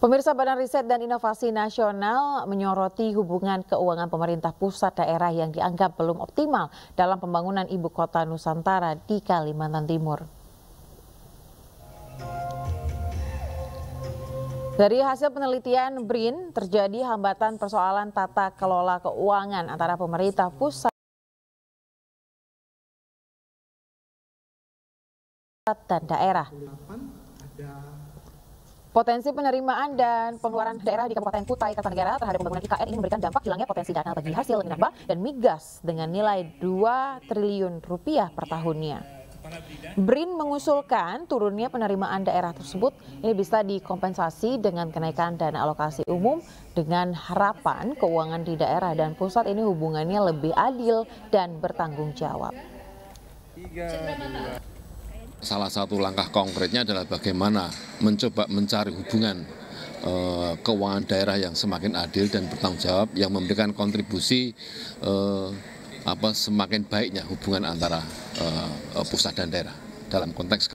Pemirsa Badan Riset dan Inovasi Nasional menyoroti hubungan keuangan pemerintah pusat daerah yang dianggap belum optimal dalam pembangunan ibu kota Nusantara di Kalimantan Timur. Dari hasil penelitian BRIN, terjadi hambatan persoalan tata kelola keuangan antara pemerintah pusat dan daerah. Potensi penerimaan dan pengeluaran daerah di Kabupaten Kutai, Kartanegara terhadap pembangunan IKN ini memberikan dampak hilangnya potensi dana bagi hasil minerba dan migas dengan nilai 2 triliun rupiah per tahunnya. BRIN mengusulkan turunnya penerimaan daerah tersebut ini bisa dikompensasi dengan kenaikan dana alokasi umum dengan harapan keuangan di daerah dan pusat ini hubungannya lebih adil dan bertanggung jawab salah satu langkah konkretnya adalah bagaimana mencoba mencari hubungan eh, keuangan daerah yang semakin adil dan bertanggung jawab yang memberikan kontribusi eh, apa semakin baiknya hubungan antara eh, pusat dan daerah dalam konteks